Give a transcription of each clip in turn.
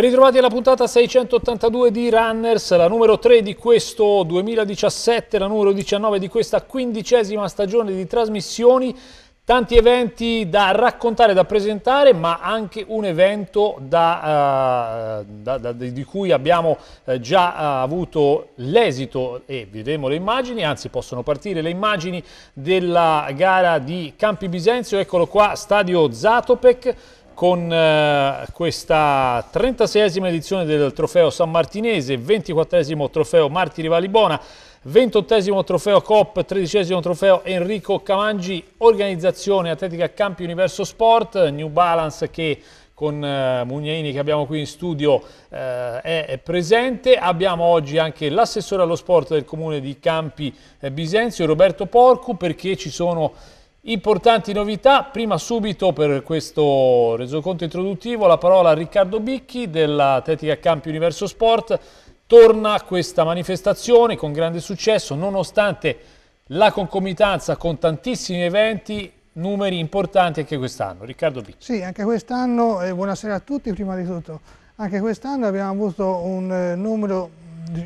Ben ritrovati alla puntata 682 di Runners, la numero 3 di questo 2017, la numero 19 di questa quindicesima stagione di trasmissioni. Tanti eventi da raccontare, da presentare, ma anche un evento da, uh, da, da, di cui abbiamo eh, già uh, avuto l'esito e vedremo le immagini, anzi possono partire le immagini della gara di Campi Bisenzio, eccolo qua, stadio Zatopek con eh, questa 36esima edizione del trofeo San Martinese, 24esimo trofeo Marti Rivali Bona, 28esimo trofeo COP, 13esimo trofeo Enrico Camangi, organizzazione Atletica Campi Universo Sport, New Balance che con eh, Mugnaini che abbiamo qui in studio eh, è presente. Abbiamo oggi anche l'assessore allo sport del comune di Campi eh, Bisenzio, Roberto Porcu, perché ci sono Importanti novità, prima subito per questo resoconto introduttivo la parola a Riccardo Bicchi della Tetica Campi Universo Sport. Torna questa manifestazione con grande successo nonostante la concomitanza con tantissimi eventi, numeri importanti anche quest'anno. Riccardo Bicchi. Sì, anche quest'anno, eh, buonasera a tutti prima di tutto, anche quest'anno abbiamo avuto un eh, numero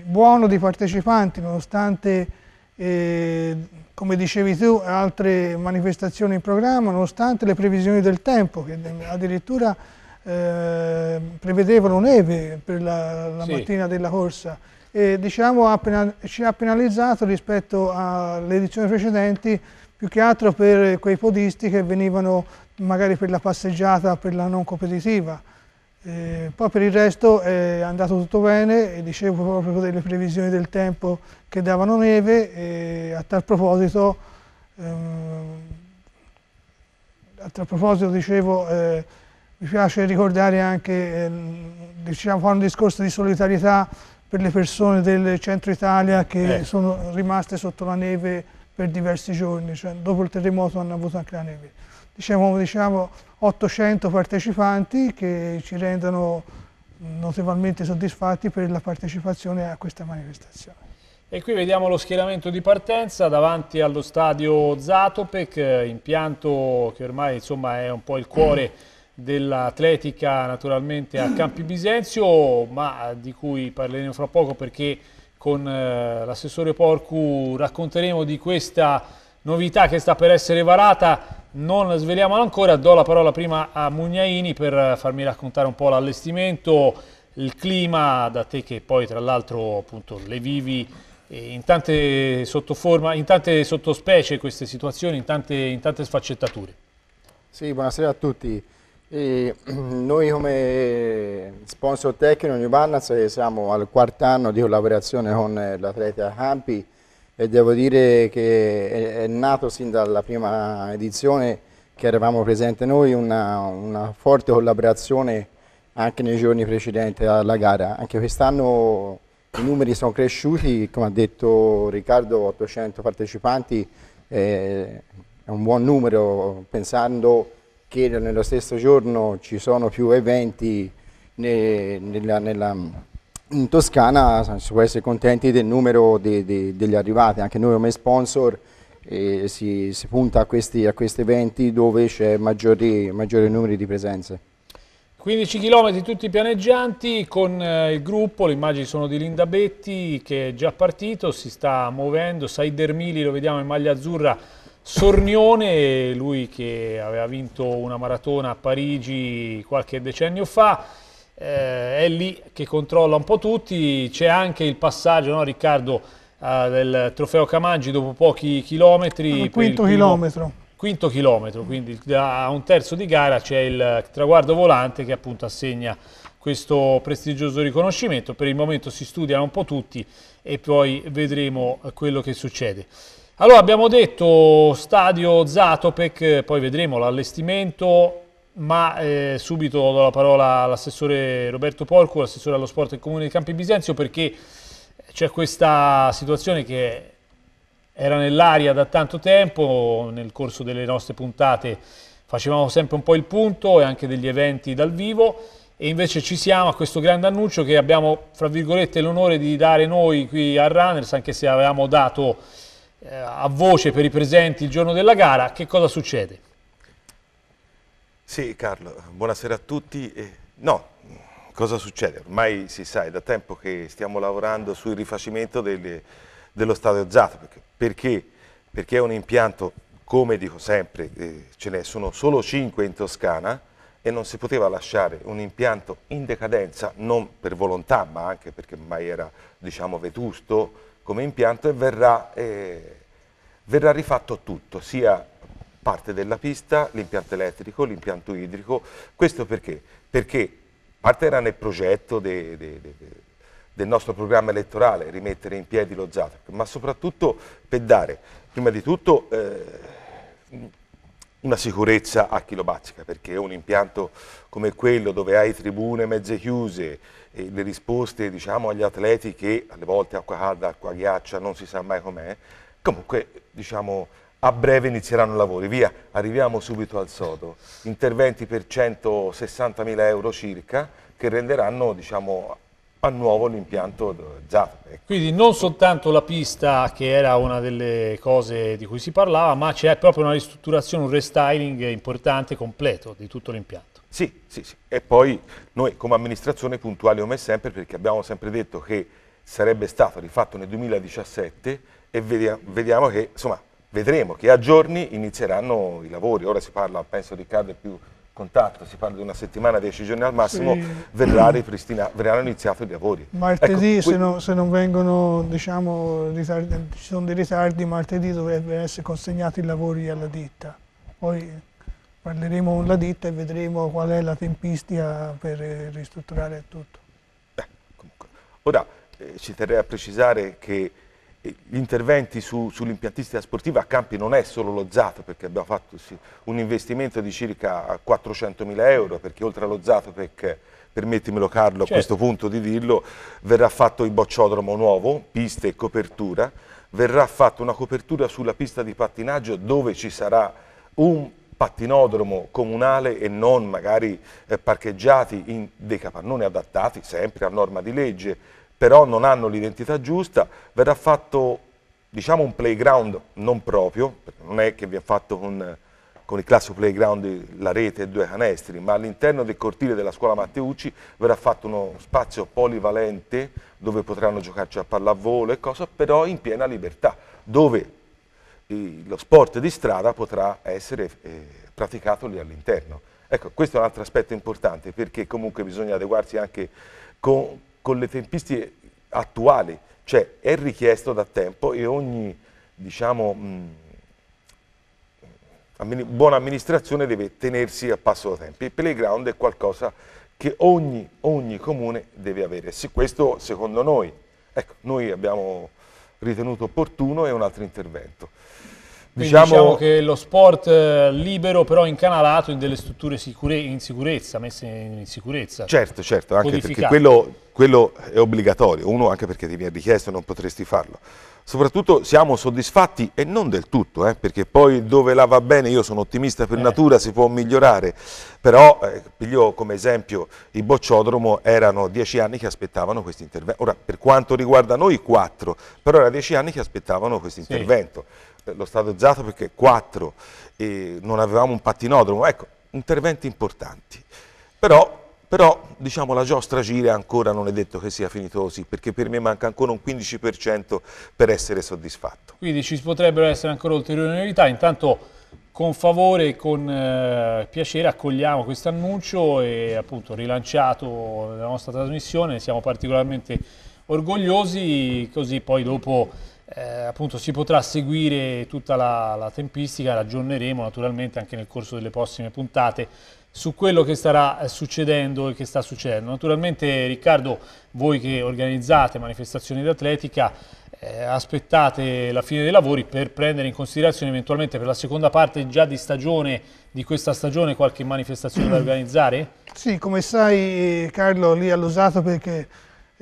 buono di partecipanti nonostante... Eh, come dicevi tu, altre manifestazioni in programma, nonostante le previsioni del tempo, che addirittura eh, prevedevano neve per la, la sì. mattina della corsa. E, diciamo, ha penal, ci ha penalizzato rispetto alle edizioni precedenti, più che altro per quei podisti che venivano magari per la passeggiata, per la non competitiva. Eh, poi per il resto è andato tutto bene, dicevo proprio delle previsioni del tempo che davano neve e a tal proposito, ehm, a tal proposito dicevo, eh, mi piace ricordare anche, eh, diciamo, fare un discorso di solidarietà per le persone del centro Italia che eh. sono rimaste sotto la neve per diversi giorni, cioè, dopo il terremoto hanno avuto anche la neve. Diciamo, diciamo 800 partecipanti che ci rendono notevolmente soddisfatti per la partecipazione a questa manifestazione. E qui vediamo lo schieramento di partenza davanti allo stadio Zatopec, impianto che ormai insomma, è un po' il cuore dell'atletica naturalmente a Campi Bisenzio, ma di cui parleremo fra poco perché con eh, l'assessore Porcu racconteremo di questa novità che sta per essere varata non sveliamolo ancora, do la parola prima a Mugnaini per farmi raccontare un po' l'allestimento, il clima, da te che poi tra l'altro appunto le vivi in tante, sottoforma, in tante sottospecie queste situazioni, in tante, in tante sfaccettature. Sì, buonasera a tutti. E noi come sponsor tecnico New Balance siamo al quarto anno di collaborazione con eh, l'atleta Campi e devo dire che è, nato sin dalla prima edizione che eravamo presenti noi una, una forte collaborazione anche nei giorni precedenti alla gara. Anche quest'anno i numeri sono cresciuti, come ha detto Riccardo, 800 partecipanti, eh, è un buon numero pensando che nello stesso giorno ci sono più eventi nella, nella in Toscana si può essere contenti del numero de, de, degli arrivati, anche noi come sponsor eh, si, si, punta a questi, a questi eventi dove c'è maggiori, maggiori numeri di presenze. 15 km tutti pianeggianti con eh, il gruppo, le immagini sono di Linda Betti che è già partito, si sta muovendo, Saider Mili lo vediamo in maglia azzurra, Sornione, lui che aveva vinto una maratona a Parigi qualche decennio fa, eh, è lì che controlla un po' tutti, c'è anche il passaggio, no, Riccardo, eh, del trofeo Camaggi dopo pochi chilometri. Il quinto primo, chilometro. Quinto chilometro, quindi a un terzo di gara c'è il traguardo volante che appunto assegna questo prestigioso riconoscimento. Per il momento si studiano un po' tutti e poi vedremo quello che succede. Allora abbiamo detto stadio Zatopek, poi vedremo l'allestimento, ma eh, subito do la parola all'assessore Roberto Porco, l'assessore allo sport del Comune di Campi Bisenzio, perché c'è questa situazione che era nell'aria da tanto tempo, nel corso delle nostre puntate facevamo sempre un po' il punto e anche degli eventi dal vivo e invece ci siamo a questo grande annuncio che abbiamo, fra virgolette, l'onore di dare noi qui a Runners, anche se avevamo dato eh, a voce per i presenti il giorno della gara, che cosa succede? Sì Carlo, buonasera a tutti. Eh, no, cosa succede? Ormai si sa, è da tempo che stiamo lavorando sul rifacimento delle, dello stadio Zato, perché, perché, perché, è un impianto, come dico sempre, eh, ce ne sono solo 5 in Toscana e non si poteva lasciare un impianto in decadenza, non per volontà, ma anche perché mai era diciamo, vetusto come impianto e verrà, eh, verrà rifatto tutto, sia parte della pista, l'impianto elettrico, l'impianto idrico. Questo perché? Perché parte era nel progetto de, de, de, del nostro programma elettorale rimettere in piedi lo ZATAC, ma soprattutto per dare, prima di tutto, eh, una sicurezza a chi lo bazzica, perché un impianto come quello dove hai tribune mezze chiuse e le risposte diciamo, agli atleti che alle volte acqua calda, acqua ghiaccia, non si sa mai com'è, comunque diciamo, a breve inizieranno i lavori. Via, arriviamo subito al sodo. Interventi per 160 mila euro circa che renderanno diciamo, a nuovo l'impianto Zappa. Ecco. Quindi non soltanto la pista che era una delle cose di cui si parlava, ma c'è proprio una ristrutturazione, un restyling importante, completo di tutto l'impianto. Sì, sì, sì. E poi noi come amministrazione puntuali come sempre, perché abbiamo sempre detto che sarebbe stato rifatto nel 2017 e vediamo, vediamo che insomma vedremo che a giorni inizieranno i lavori. Ora si parla, penso Riccardo, più contatto, si parla di una settimana, dieci giorni al massimo, sì. verranno iniziati i lavori. Martedì, ecco, se, no, se, non vengono, diciamo, ritardi, ci sono dei ritardi, martedì dovrebbero essere consegnati i lavori alla ditta. Poi parleremo con la ditta e vedremo qual è la tempistica per ristrutturare tutto. Beh, comunque. Ora, eh, ci terrei a precisare che gli interventi su, sull'impiantistica sportiva a Campi non è solo lo Zato perché abbiamo fatto sì, un investimento di circa 400 mila euro perché oltre allo Zato perché permettimelo Carlo certo. a questo punto di dirlo verrà fatto il bocciodromo nuovo piste e copertura verrà fatta una copertura sulla pista di pattinaggio dove ci sarà un pattinodromo comunale e non magari eh, parcheggiati in dei capannoni adattati sempre a norma di legge però non hanno l'identità giusta, verrà fatto diciamo un playground non proprio, non è che vi è fatto con, con il classico playground la rete e due canestri, ma all'interno del cortile della scuola Matteucci verrà fatto uno spazio polivalente dove potranno giocarci a pallavolo e cosa, però in piena libertà, dove eh, lo sport di strada potrà essere eh, praticato lì all'interno. Ecco, questo è un altro aspetto importante perché comunque bisogna adeguarsi anche con, con le tempistiche attuali, cioè è richiesto da tempo e ogni diciamo, mh, mm, ammi buona amministrazione deve tenersi a passo da tempi. Il playground è qualcosa che ogni, ogni comune deve avere. Se questo secondo noi, ecco, noi abbiamo ritenuto opportuno è un altro intervento. Diciamo... diciamo... che lo sport eh, libero però incanalato in delle strutture sicure... in sicurezza, messe in sicurezza. Certo, certo, anche perché quello, quello, è obbligatorio, uno anche perché ti viene richiesto non potresti farlo. Soprattutto siamo soddisfatti e non del tutto, eh, perché poi dove la va bene, io sono ottimista per eh. natura, si può migliorare, però eh, piglio come esempio il bocciodromo, erano dieci anni che aspettavano questo intervento, ora per quanto riguarda noi quattro, però erano dieci anni che aspettavano questo intervento. Sì lo stradeggiato perché 4 e non avevamo un pattinodromo, ecco, interventi importanti. Però, però diciamo, la giostra gira ancora non è detto che sia finito così, perché per me manca ancora un 15% per essere soddisfatto. Quindi ci potrebbero essere ancora ulteriori novità, intanto con favore e con eh, piacere accogliamo questo annuncio e appunto rilanciato la nostra trasmissione, siamo particolarmente orgogliosi, così poi dopo eh, appunto si potrà seguire tutta la, la tempistica, ragioneremo naturalmente anche nel corso delle prossime puntate su quello che starà eh, succedendo e che sta succedendo. Naturalmente Riccardo, voi che organizzate manifestazioni d'atletica, eh, aspettate la fine dei lavori per prendere in considerazione eventualmente per la seconda parte già di stagione, di questa stagione, qualche manifestazione da organizzare? Sì, come sai Carlo, lì all'usato perché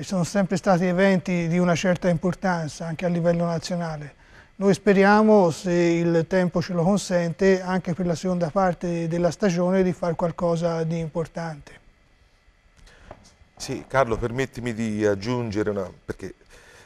e sono sempre stati eventi di una certa importanza anche a livello nazionale. Noi speriamo, se il tempo ce lo consente, anche per la seconda parte della stagione di fare qualcosa di importante. Sì, Carlo, permettimi di aggiungere una, perché,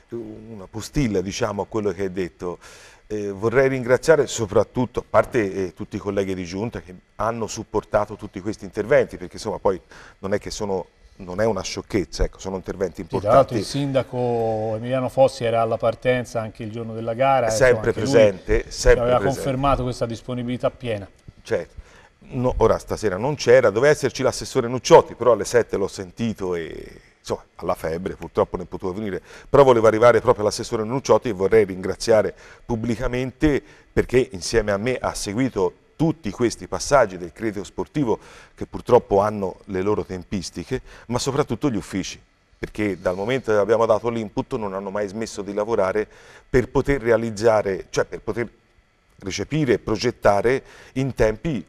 una postilla diciamo, a quello che hai detto. Eh, vorrei ringraziare soprattutto, a parte eh, tutti i colleghi di Giunta che hanno supportato tutti questi interventi, perché insomma poi non è che sono non è una sciocchezza, ecco, sono interventi importanti. Sì, il sindaco Emiliano Fossi era alla partenza anche il giorno della gara. Ecco, sempre ecco, presente, sempre Aveva presente. confermato questa disponibilità piena. Certo. No, ora stasera non c'era, doveva esserci l'assessore Nucciotti, però alle 7 l'ho sentito e insomma, alla febbre purtroppo non potevo venire, però volevo arrivare proprio all'assessore Nucciotti e vorrei ringraziare pubblicamente perché insieme a me ha seguito tutti questi passaggi del credito sportivo che purtroppo hanno le loro tempistiche, ma soprattutto gli uffici perché dal momento che abbiamo dato l'input non hanno mai smesso di lavorare per poter realizzare, cioè per poter recepire e progettare in tempi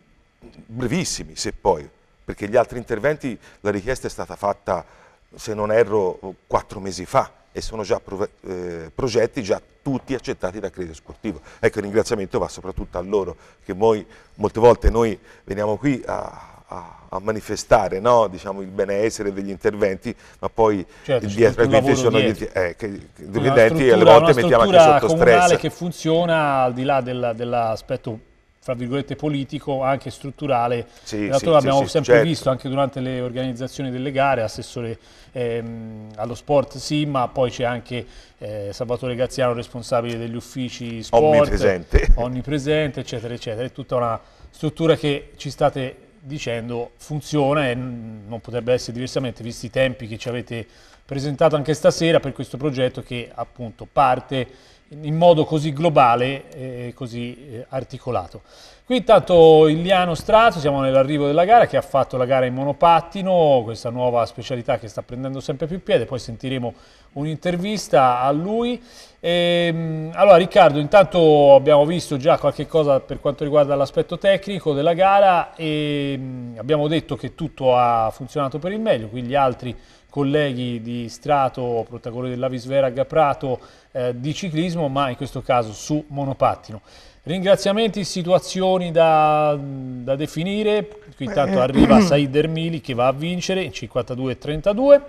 brevissimi, se poi, perché gli altri interventi la richiesta è stata fatta se non erro, quattro mesi fa e sono già pro, eh, progetti già tutti accettati da Credito Sportivo. Ecco, il ringraziamento va soprattutto a loro, che noi, molte volte noi veniamo qui a, a, a manifestare no? diciamo, il benessere degli interventi, ma poi certo, dietro ai clienti sono dietro. gli eh, dipendenti e alle volte mettiamo anche sotto stress. È una che funziona al di là dell'aspetto fra virgolette politico, anche strutturale. Sì, sì, l'abbiamo sì, sempre certo. visto anche durante le organizzazioni delle gare, assessore ehm, allo sport sì, ma poi c'è anche eh, Salvatore Gazziano, responsabile degli uffici sport. Onnipresente. Onnipresente, eccetera, eccetera. È tutta una struttura che ci state dicendo funziona e non potrebbe essere diversamente, visti i tempi che ci avete presentato anche stasera per questo progetto che appunto parte in modo così globale e così eh, articolato. Qui intanto Iliano Strazio, siamo nell'arrivo della gara, che ha fatto la gara in monopattino, questa nuova specialità che sta prendendo sempre più piede, poi sentiremo un'intervista a lui. E, ehm, allora Riccardo, intanto abbiamo visto già qualche cosa per quanto riguarda l'aspetto tecnico della gara e mm, abbiamo detto che tutto ha funzionato per il meglio, qui gli altri colleghi di Strato, protagonisti della Visvera Prato eh, di ciclismo, ma in questo caso su monopattino. Ringraziamenti, situazioni da, da definire, qui intanto eh. arriva Said Ermili che va a vincere, in 52-32.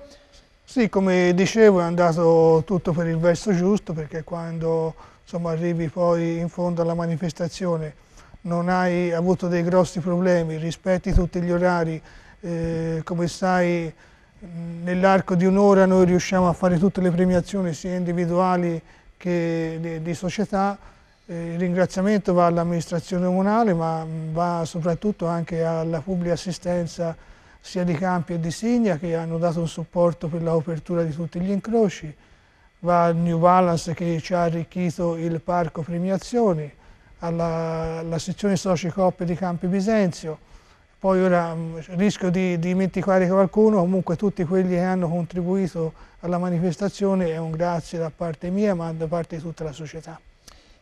Sì, come dicevo è andato tutto per il verso giusto perché quando insomma, arrivi poi in fondo alla manifestazione non hai avuto dei grossi problemi, rispetti tutti gli orari, eh, come sai nell'arco di un'ora noi riusciamo a fare tutte le premiazioni sia individuali che di, di società, eh, il ringraziamento va all'amministrazione comunale ma mm, va soprattutto anche alla pubblica assistenza sia di Campi e di Signa che hanno dato un supporto per la copertura di tutti gli incroci, va al New Balance che ci ha arricchito il parco premiazioni, alla, alla sezione soci coppe di Campi Bisenzio, poi ora mm, rischio di, di dimenticare qualcuno, comunque tutti quelli che hanno contribuito alla manifestazione è un grazie da parte mia ma da parte di tutta la società.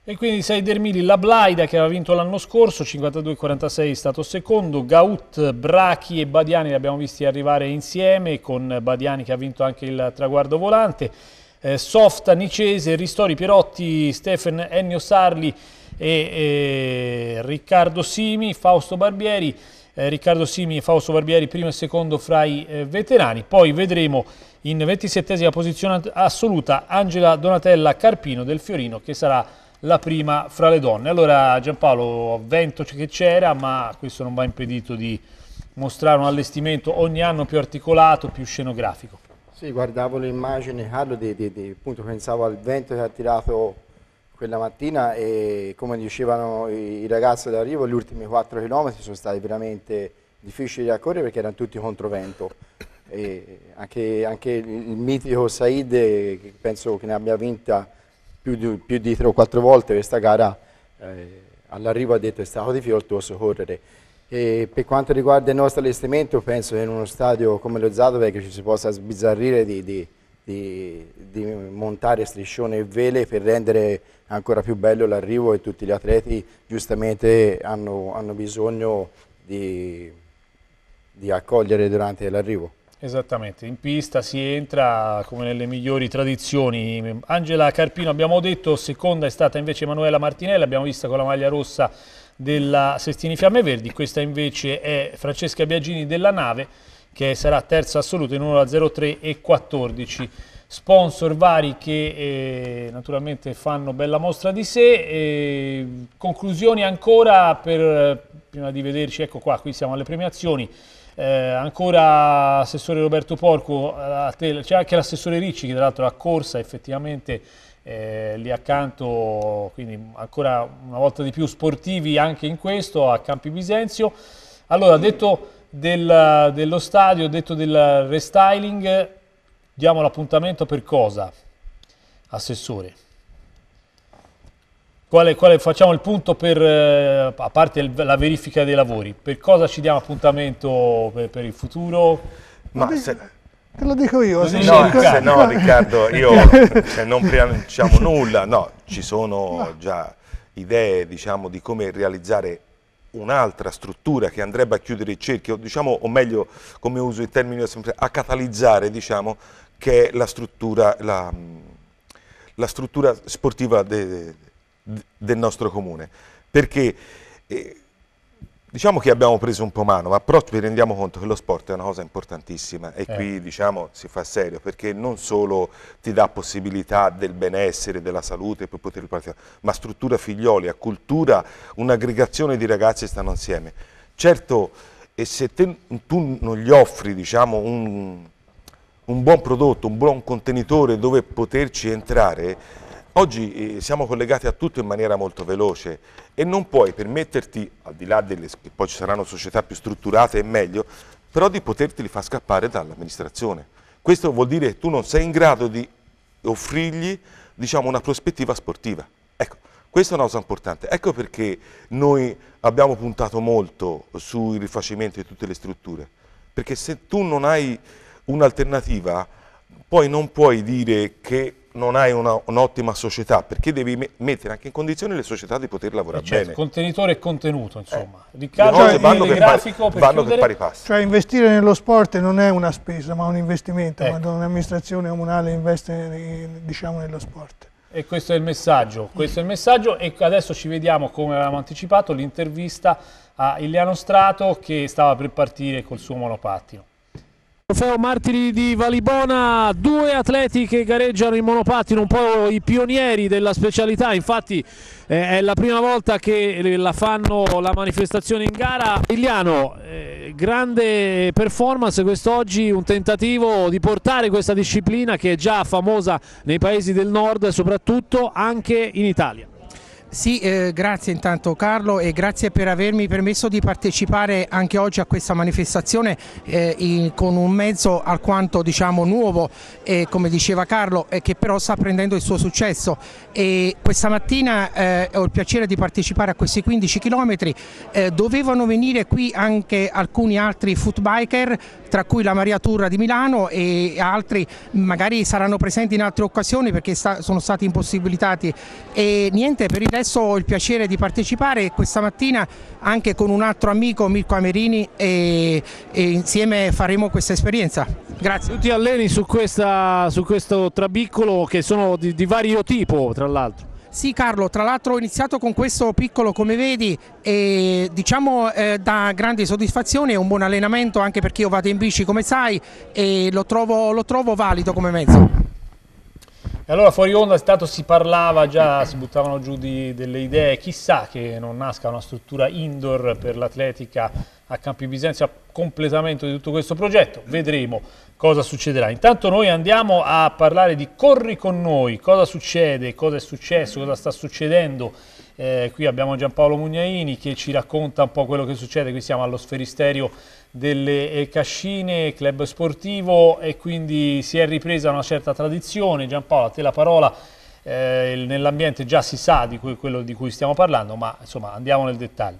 E quindi Seidermili, la Blaida che aveva vinto l'anno scorso, 52-46 è stato secondo, Gaut, Brachi e Badiani li abbiamo visti arrivare insieme con Badiani che ha vinto anche il traguardo volante, eh, Soft, Nicese, Ristori, Pierotti, Stefan, Ennio Sarli e, e Riccardo Simi, Fausto Barbieri, eh, Riccardo Simi e Fausto Barbieri primo e secondo fra i eh, veterani, poi vedremo in 27esima posizione assoluta Angela Donatella Carpino del Fiorino che sarà la prima fra le donne. Allora Giampaolo, vento che c'era, ma questo non va impedito di mostrare un allestimento ogni anno più articolato, più scenografico. Sì, guardavo l'immagine, Carlo, ah, di, di, di, appunto pensavo al vento che ha tirato quella mattina e come dicevano i ragazzi d'arrivo, gli ultimi 4 km sono stati veramente difficili da correre perché erano tutti controvento. E anche, anche il mitico Said, penso che ne abbia vinta più di, più di 3 o 4 volte questa gara eh, all'arrivo ha detto è stato difficoltoso correre. E per quanto riguarda il nostro allestimento penso che in uno stadio come lo Zadovec ci si possa sbizzarrire di, di, di, di montare striscione e vele per rendere ancora più bello l'arrivo e tutti gli atleti giustamente hanno, hanno bisogno di, di accogliere durante l'arrivo. Esattamente, in pista si entra come nelle migliori tradizioni. Angela Carpino abbiamo detto, seconda è stata invece Emanuela Martinelli, abbiamo vista con la maglia rossa della Sestini Fiamme Verdi, questa invece è Francesca Biagini della Nave che sarà terza assoluta in 1.03 e 14 sponsor vari che eh, naturalmente fanno bella mostra di sé. E conclusioni ancora per, eh, prima di vederci, ecco qua, qui siamo alle premiazioni. Eh, ancora assessore Roberto Porco, eh, c'è anche l'assessore Ricci che tra l'altro ha corsa effettivamente eh, lì accanto, quindi ancora una volta di più sportivi anche in questo a Campi Bisenzio. Allora, detto del, dello stadio, detto del restyling, diamo l'appuntamento per cosa? Assessore quale, quale, facciamo il punto per, eh, a parte la verifica dei lavori, per cosa ci diamo appuntamento per, per il futuro? Ma se, te lo dico io. se, no, Riccardo. se no Riccardo, io se non preannunciamo nulla, no, ci sono no. già idee diciamo, di come realizzare un'altra struttura che andrebbe a chiudere il cerchio, diciamo, o meglio, come uso il termine sempre, a catalizzare, diciamo, che è la struttura, la, la struttura sportiva de, del nostro comune, perché eh, diciamo che abbiamo preso un po' mano, ma però ci rendiamo conto che lo sport è una cosa importantissima e eh. qui diciamo si fa serio, perché non solo ti dà possibilità del benessere, della salute per poter ripartire, ma struttura figlioli, a cultura, un'aggregazione di ragazzi che stanno insieme. Certo, e se te, tu non gli offri diciamo, un, un buon prodotto, un buon contenitore dove poterci entrare, Oggi eh, siamo collegati a tutto in maniera molto veloce e non puoi permetterti, al di là delle che poi ci saranno società più strutturate e meglio, però di poterti far scappare dall'amministrazione. Questo vuol dire che tu non sei in grado di offrirgli diciamo, una prospettiva sportiva. Ecco, questa è una cosa importante. Ecco perché noi abbiamo puntato molto sul rifacimento di tutte le strutture, perché se tu non hai un'alternativa, poi non puoi dire che non hai un'ottima un società, perché devi me mettere anche in condizione le società di poter lavorare eh, certo, bene. Contenitore e contenuto, eh, insomma. Eh, Riccardo, cioè, vanno, per pari, vanno per pari passo. Cioè investire nello sport non è una spesa, ma un investimento, ecco. quando un'amministrazione comunale investe diciamo, nello sport. E questo è il messaggio, questo è il messaggio e adesso ci vediamo, come avevamo anticipato, l'intervista a Iliano Strato che stava per partire col suo monopattino. Trofeo Martiri di Valibona, due atleti che gareggiano in monopattino, un po' i pionieri della specialità, infatti eh, è la prima volta che eh, la fanno la manifestazione in gara. Emiliano, eh, grande performance quest'oggi, un tentativo di portare questa disciplina che è già famosa nei paesi del nord, soprattutto anche in Italia. Sì, eh, grazie intanto Carlo e grazie per avermi permesso di partecipare anche oggi a questa manifestazione eh, in, con un mezzo alquanto diciamo, nuovo, eh, come diceva Carlo, eh, che però sta prendendo il suo successo. E questa mattina eh, ho il piacere di partecipare a questi 15 km, eh, dovevano venire qui anche alcuni altri footbiker, tra cui la Maria Turra di Milano e altri, magari saranno presenti in altre occasioni perché sta, sono stati impossibilitati. E niente, per il resto adesso ho il piacere di partecipare questa mattina anche con un altro amico Mirko Amerini e, e insieme faremo questa esperienza. Grazie. Tu ti alleni su, questa, su questo trabiccolo che sono di, di vario tipo tra l'altro. Sì Carlo, tra l'altro ho iniziato con questo piccolo come vedi e diciamo eh, da grande soddisfazione, è un buon allenamento anche perché io vado in bici come sai e lo trovo, lo trovo valido come mezzo. E allora fuori onda stato si parlava già, si buttavano giù di, delle idee, chissà che non nasca una struttura indoor per l'atletica a Campi Bisenzio a completamento di tutto questo progetto, vedremo cosa succederà. Intanto noi andiamo a parlare di Corri con noi, cosa succede, cosa è successo, cosa sta succedendo eh, qui abbiamo Giampaolo Mugnaini che ci racconta un po' quello che succede, qui siamo allo sferisterio delle eh, Cascine, club sportivo e quindi si è ripresa una certa tradizione. Giampaolo, a te la parola, eh, nell'ambiente già si sa di cui, quello di cui stiamo parlando, ma insomma andiamo nel dettaglio.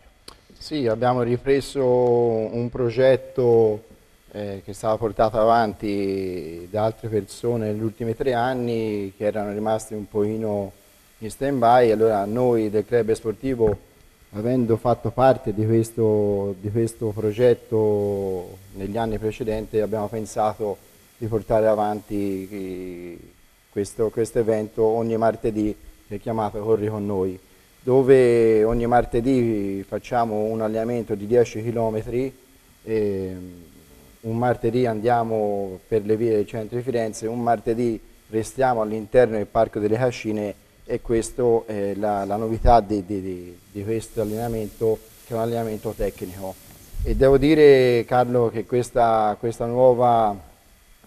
Sì, abbiamo ripreso un progetto eh, che stava portato avanti da altre persone negli ultimi tre anni che erano rimasti un pochino in stand by, allora noi del club sportivo avendo fatto parte di questo, di questo progetto negli anni precedenti abbiamo pensato di portare avanti eh, questo, questo evento ogni martedì che è chiamato Corri con noi dove ogni martedì facciamo un allenamento di 10 km e mm, un martedì andiamo per le vie del centro di Firenze, un martedì restiamo all'interno del Parco delle Cascine e questa è la, la novità di, di, di questo allenamento che è un allenamento tecnico. E devo dire Carlo che questa, questa nuova,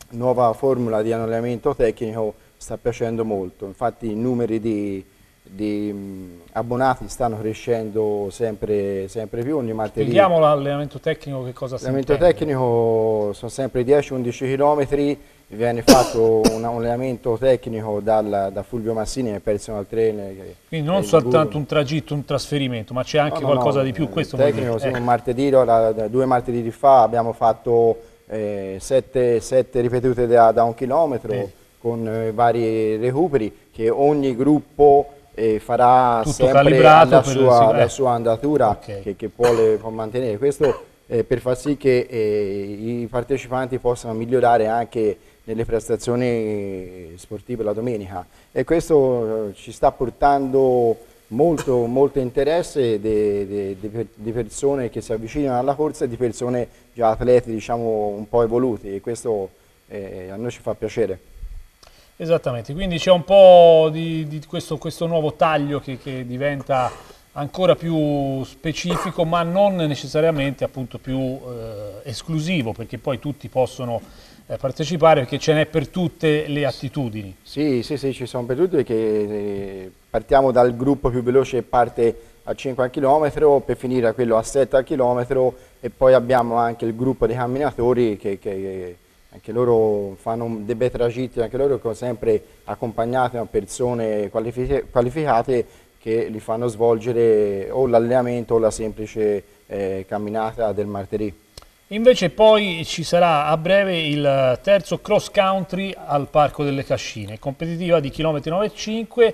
nuova formula di allenamento tecnico sta piacendo molto, infatti i numeri di, di mm, abbonati stanno crescendo sempre, sempre più ogni martedì. Spieghiamo l'allenamento tecnico che cosa L'allenamento tecnico sono sempre 10-11 km, viene fatto un allenamento tecnico dal, da Fulvio Massini che è personal trainer. Che Quindi non soltanto un tragitto, un trasferimento, ma c'è anche no, no, qualcosa no, di più. Eh, questo tecnico, sì, eh. martedì, due martedì fa abbiamo fatto eh, sette, sette, ripetute da, da un chilometro eh. con vari recuperi che ogni gruppo e farà Tutto sempre la sua, la sua, andatura okay. che, che può, le, può, mantenere. Questo eh, per far sì che eh, i partecipanti possano migliorare anche nelle prestazioni sportive la domenica e questo eh, ci sta portando molto, molto interesse di persone che si avvicinano alla corsa e di persone già atleti diciamo un po' evoluti e questo eh, a noi ci fa piacere. Esattamente, quindi c'è un po' di, di questo, questo, nuovo taglio che, che, diventa ancora più specifico ma non necessariamente appunto più eh, esclusivo perché poi tutti possono eh, partecipare perché ce n'è per tutte le attitudini. Sì, sì, sì, ci sono per tutte perché eh, partiamo dal gruppo più veloce che parte a 5 km per finire a quello a 7 km e poi abbiamo anche il gruppo dei camminatori che, che anche loro fanno dei bei tragitti, anche loro sono sempre accompagnati da persone qualificate che li fanno svolgere o l'allenamento o la semplice eh, camminata del martedì. Invece poi ci sarà a breve il terzo cross country al Parco delle Cascine, competitiva di chilometri 9,5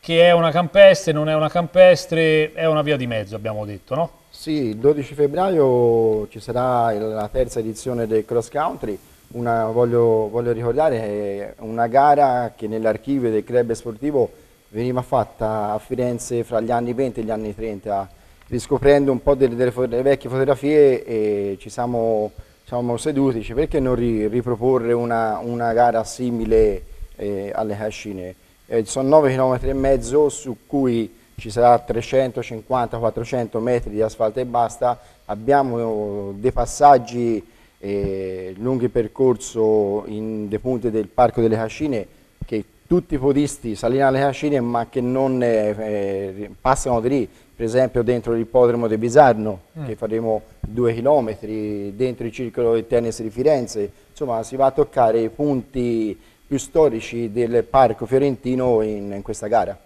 che è una campestre, non è una campestre, è una via di mezzo abbiamo detto, no? Sì, il 12 febbraio ci sarà la terza edizione del cross country, una, voglio, voglio, ricordare una gara che nell'archivio del club sportivo veniva fatta a Firenze fra gli anni 20 e gli anni 30, riscoprendo un po' delle, delle, delle vecchie fotografie e ci siamo, siamo seduti, cioè perché non ri, riproporre una, una, gara simile eh, alle cascine? Eh, sono 9 km e mezzo su cui ci sarà 350-400 metri di asfalto e basta, abbiamo dei passaggi eh, lunghi percorso in de punte del Parco delle Cascine che tutti i podisti salino alle cascine ma che non eh, eh, passano di lì, per esempio dentro l'ippodromo di Bisarno mm. che faremo due chilometri, dentro il circolo del tennis di Firenze, insomma si va a toccare i punti più storici del parco fiorentino in, in questa gara.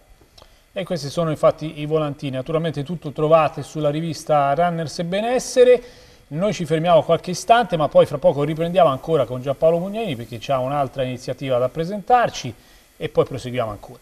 E questi sono infatti i volantini, naturalmente tutto trovate sulla rivista Runners e Benessere. Noi ci fermiamo qualche istante, ma poi fra poco riprendiamo ancora con Giampaolo Mugnani perché ha un'altra iniziativa da presentarci e poi proseguiamo ancora.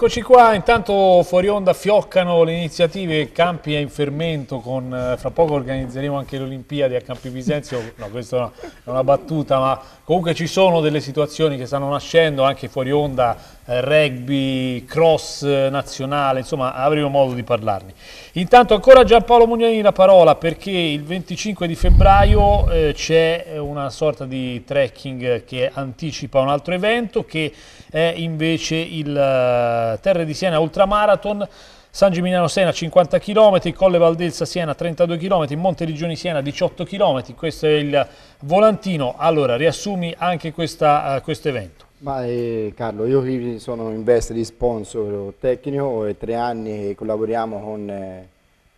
Eccoci qua, intanto fuori onda fioccano le iniziative, Campi è in fermento, con, eh, fra poco organizzeremo anche le Olimpiadi a Campi Bisenzio, no questa no, è una battuta, ma comunque ci sono delle situazioni che stanno nascendo anche fuori onda, rugby, cross nazionale, insomma avremo modo di parlarne. Intanto ancora Giampaolo Mugnani la parola perché il 25 di febbraio eh, c'è una sorta di trekking che anticipa un altro evento che è invece il uh, Terre di Siena Ultramarathon. San Gimignano Siena 50 km, Colle Valdelsa Siena 32 km, Monte Rigioni Siena 18 km, questo è il volantino. Allora, riassumi anche questa, uh, questo evento. Ma, eh, Carlo, io qui sono in veste di sponsor tecnico e tre anni che collaboriamo con eh,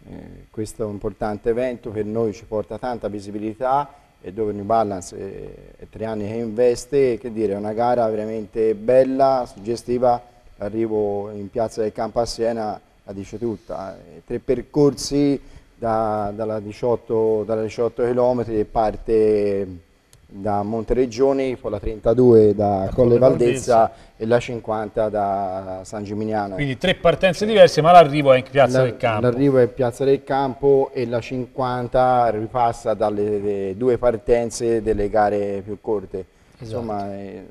eh questo importante evento che per noi ci porta tanta visibilità e dove New Balance è, eh, è tre anni che investe, che dire, è una gara veramente bella, suggestiva, l'arrivo in piazza del Campo a Siena la dice tutta, eh, tre percorsi da, dalla 18, dalla 18 km e parte da poi la 32 da, da Colle Valdezza, Valdezza e la 50 da San Gimignano. Quindi tre partenze diverse, ma l'arrivo è in Piazza la, del Campo. L'arrivo è in Piazza del Campo e la 50 ripassa dalle due partenze delle gare più corte. Esatto. Insomma, eh,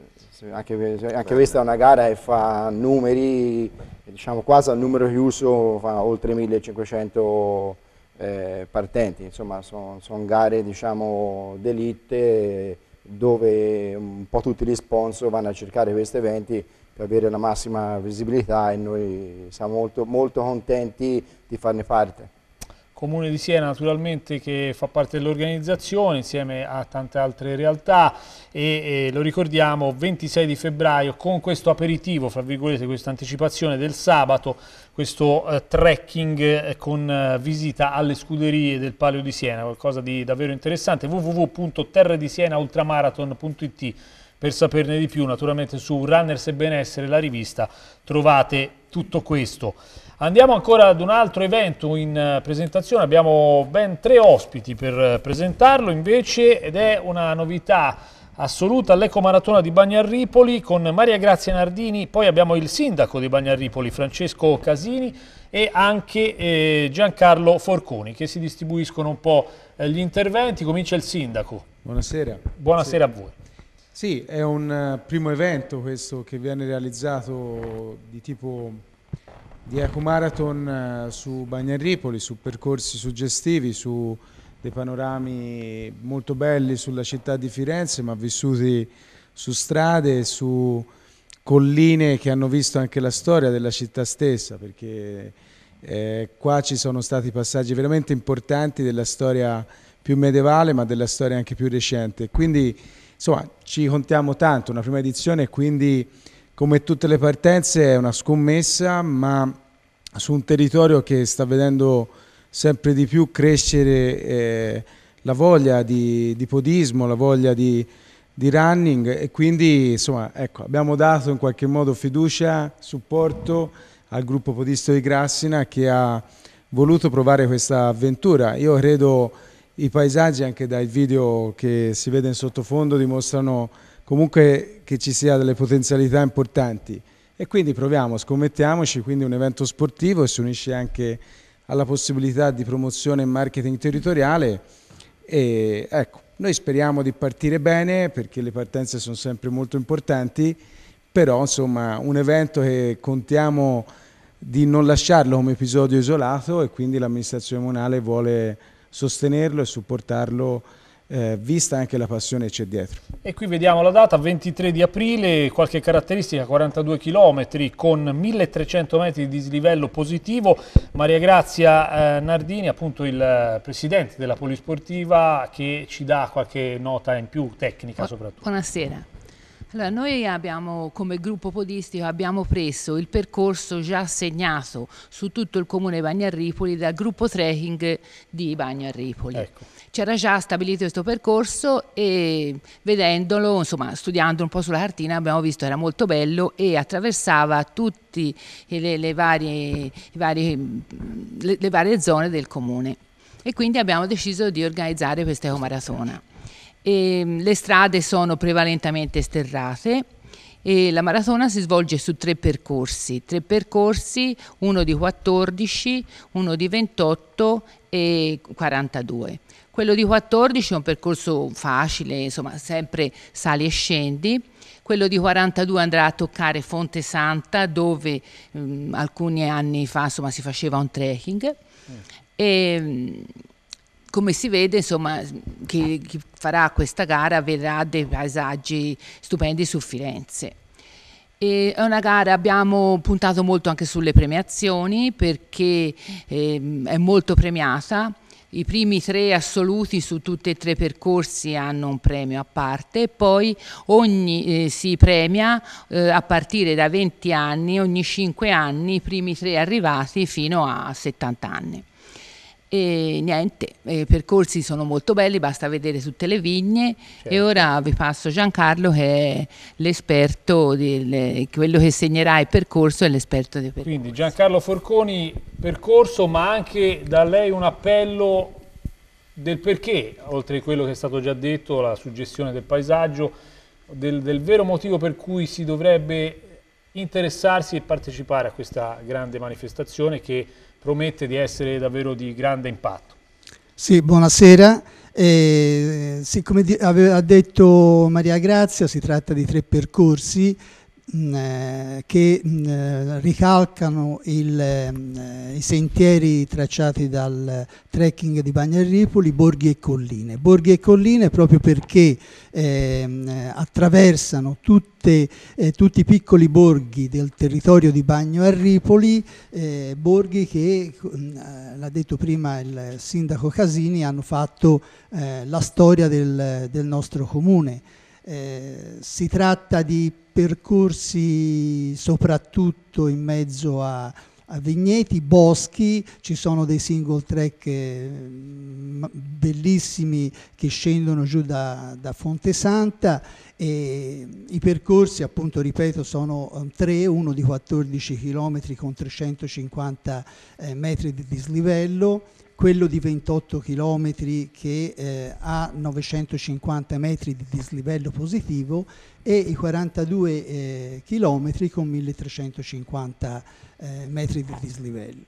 anche, anche questa è una gara che fa numeri, diciamo quasi al numero chiuso fa oltre 1500 eh, partenti, insomma sono son gare diciamo d'elite dove un po' tutti gli sponsor vanno a cercare questi eventi per avere la massima visibilità e noi siamo molto, molto contenti di farne parte. Comune di Siena naturalmente che fa parte dell'organizzazione insieme a tante altre realtà e, e, lo ricordiamo 26 di febbraio con questo aperitivo, fra virgolette questa anticipazione del sabato questo eh, trekking eh, con eh, visita alle scuderie del Palio di Siena, qualcosa di davvero interessante, www.terredisienaultramarathon.it per saperne di più naturalmente su Runners e Benessere, la rivista, trovate tutto questo. Andiamo ancora ad un altro evento in eh, presentazione, abbiamo ben tre ospiti per eh, presentarlo invece ed è una novità assoluta all'ecomaratona di Bagnarripoli con Maria Grazia Nardini, poi abbiamo il sindaco di Bagnarripoli Francesco Casini e anche eh, Giancarlo Forconi che si distribuiscono un po' eh, gli interventi, comincia il sindaco. Buonasera. Buonasera sì. a voi. Sì, è un eh, primo evento questo che viene realizzato di tipo di ecomarathon su Bagnarripoli, su percorsi suggestivi, su dei panorami molto belli sulla città di Firenze, ma vissuti su strade, su colline che hanno visto anche la storia della città stessa, perché eh, qua ci sono stati passaggi veramente importanti della storia più medievale, ma della storia anche più recente. Quindi, insomma, ci contiamo tanto, una prima edizione, quindi come tutte le partenze è una scommessa, ma su un territorio che sta vedendo sempre di più crescere eh, la voglia di, di, podismo, la voglia di, di running e quindi insomma, ecco, abbiamo dato in qualche modo fiducia, supporto al gruppo podisto di Grassina che ha voluto provare questa avventura. Io credo i paesaggi anche dai video che si vede in sottofondo dimostrano comunque che ci sia delle potenzialità importanti e quindi proviamo, scommettiamoci, quindi un evento sportivo e si unisce anche alla possibilità di promozione e marketing territoriale. E, ecco, noi speriamo di partire bene perché le partenze sono sempre molto importanti, però insomma un evento che contiamo di non lasciarlo come episodio isolato e quindi l'amministrazione comunale vuole sostenerlo e supportarlo eh, vista anche la passione che c'è dietro. E qui vediamo la data, 23 di aprile, qualche caratteristica, 42 km con 1300 metri di dislivello positivo. Maria Grazia eh, Nardini, appunto il eh, presidente della Polisportiva, che ci dà qualche nota in più, tecnica Bu soprattutto. Buonasera. Allora, noi abbiamo come gruppo podistico abbiamo preso il percorso già segnato su tutto il comune Bagnarripoli dal gruppo trekking di Bagnarripoli. Ecco c'era già stabilito questo percorso e vedendolo, insomma, studiando un po' sulla cartina abbiamo visto che era molto bello e attraversava tutte le, le, varie, varie, mm, le, le varie zone del comune. E quindi abbiamo deciso di organizzare questa ecomaratona. E mm, le strade sono prevalentemente sterrate e la maratona si svolge su tre percorsi, tre percorsi, uno di 14, uno di 28 e 42. Quello di 14 è un percorso facile, insomma, sempre sali e scendi. Quello di 42 andrà a toccare Fonte Santa, dove mh, mm, alcuni anni fa insomma, si faceva un trekking. Eh. Mm. E, come si vede, insomma, chi, chi, farà questa gara vedrà dei paesaggi stupendi su Firenze. E è una gara, abbiamo puntato molto anche sulle premiazioni perché eh, è molto premiata i primi tre assoluti su tutti e tre i percorsi hanno un premio a parte, poi ogni, eh, si premia eh, a partire da 20 anni, ogni 5 anni i primi tre arrivati fino a 70 anni e niente, i percorsi sono molto belli, basta vedere tutte le vigne certo. e ora vi passo Giancarlo che è l'esperto, di, le, quello che segnerà il percorso è l'esperto dei percorsi. Quindi Giancarlo Forconi, percorso ma anche da lei un appello del perché, oltre a quello che è stato già detto, la suggestione del paesaggio, del, del vero motivo per cui si dovrebbe interessarsi e partecipare a questa grande manifestazione che promette di essere davvero di grande impatto. Sì, buonasera. Eh, sì, ha detto Maria Grazia, si tratta di tre percorsi Mm, eh, che mm, eh, ricalcano il, mm, i sentieri tracciati dal trekking di Bagnaripoli, borghi e colline. Borghi e colline proprio perché eh, attraversano tutte, eh, tutti i piccoli borghi del territorio di Bagno a eh, borghi che, eh, l'ha detto prima il sindaco Casini, hanno fatto la storia del, del nostro comune. si tratta di percorsi soprattutto in mezzo a, a, vigneti, boschi, ci sono dei single track mm, bellissimi che scendono giù da, da Santa. e i percorsi appunto ripeto sono mm, tre, uno di 14 km con 350 eh, metri di dislivello quello di 28 km che eh, ha 950 metri di dislivello positivo e i 42 eh, km con 1350 eh, metri di dislivello.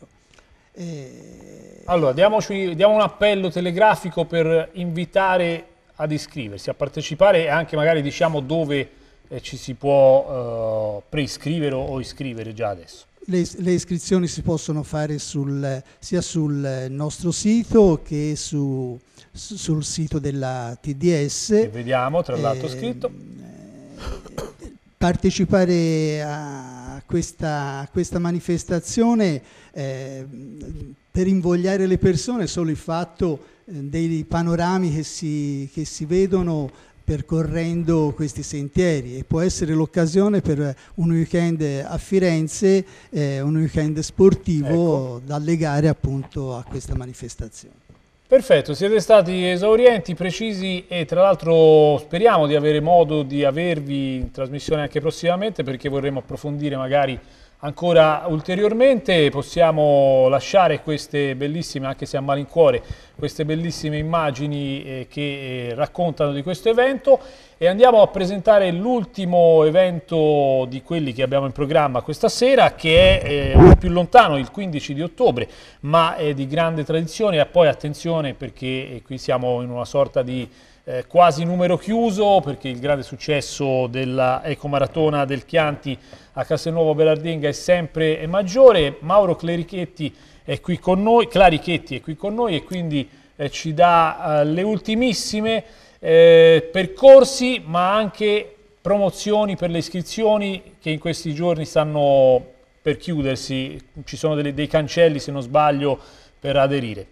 Eh, allora, diamoci, diamo un appello telegrafico per invitare ad iscriversi, a partecipare e anche magari diciamo dove eh, ci si può eh, preiscrivere o iscrivere già adesso. Le, le, iscrizioni si possono fare sul, sia sul nostro sito che su, sul sito della TDS. E vediamo tra l'altro eh, scritto. Partecipare a questa, a questa manifestazione eh, per invogliare le persone solo il fatto eh, dei panorami che si, che si vedono percorrendo questi sentieri e può essere l'occasione per un weekend a Firenze, eh, un weekend sportivo ecco. da legare appunto a questa manifestazione. Perfetto, siete stati esaurienti, precisi e tra l'altro speriamo di avere modo di avervi in trasmissione anche prossimamente perché vorremmo approfondire magari ancora ulteriormente, possiamo lasciare queste bellissime, anche se a malincuore, queste bellissime immagini eh, che eh, raccontano di questo evento e andiamo a presentare l'ultimo evento di quelli che abbiamo in programma questa sera che è eh, più lontano, il 15 di ottobre, ma è di grande tradizione e poi attenzione perché eh, qui siamo in una sorta di eh, quasi numero chiuso perché il grande successo della Ecomaratona del Chianti a Castelnuovo Belardinga è sempre maggiore. Mauro Clarichetti è qui con noi, Clarichetti è qui con noi e quindi eh, ci dà eh, le ultimissime eh, percorsi ma anche promozioni per le iscrizioni che in questi giorni stanno per chiudersi, ci sono delle, dei cancelli se non sbaglio per aderire.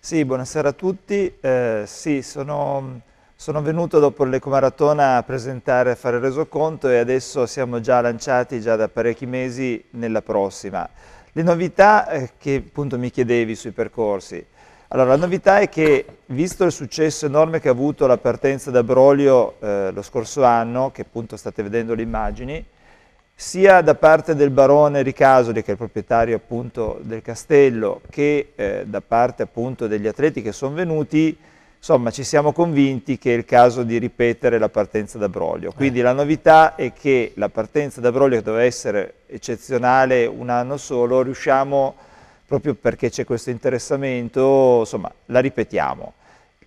Sì, buonasera a tutti. Eh, sì, sono, sono, venuto dopo l'Ecomaratona a presentare, a fare il resoconto e adesso siamo già lanciati già da parecchi mesi nella prossima. Le novità eh, che appunto mi chiedevi sui percorsi. Allora, la novità è che, visto il successo enorme che ha avuto la partenza da Broglio eh, lo scorso anno, che appunto state vedendo le immagini, sia da parte del barone Ricasoli, che è il proprietario appunto del castello, che eh, da parte appunto degli atleti che sono venuti, insomma ci siamo convinti che è il caso di ripetere la partenza da Broglio. Quindi eh. la novità è che la partenza da Broglio, che doveva essere eccezionale un anno solo, riusciamo, proprio perché c'è questo interessamento, insomma la ripetiamo.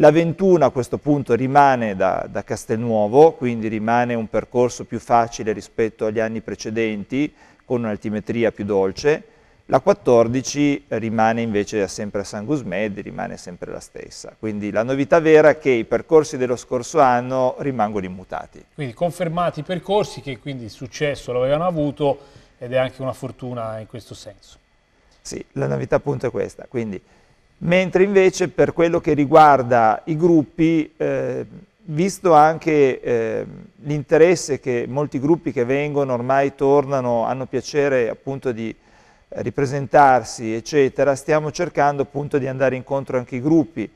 La 21 a questo punto rimane da, da Castelnuovo, quindi rimane un percorso più facile rispetto agli anni precedenti, con un'altimetria più dolce. La 14 rimane invece sempre a San Gusmed, rimane sempre la stessa. Quindi la novità vera è che i percorsi dello scorso anno rimangono immutati. Quindi confermati i percorsi che quindi il successo lo avevano avuto ed è anche una fortuna in questo senso. Sì, la novità appunto è questa. Quindi mentre invece per quello che riguarda i gruppi, eh, visto anche eh, l'interesse che molti gruppi che vengono ormai tornano, hanno piacere appunto di ripresentarsi, eccetera, stiamo cercando appunto di andare incontro anche ai gruppi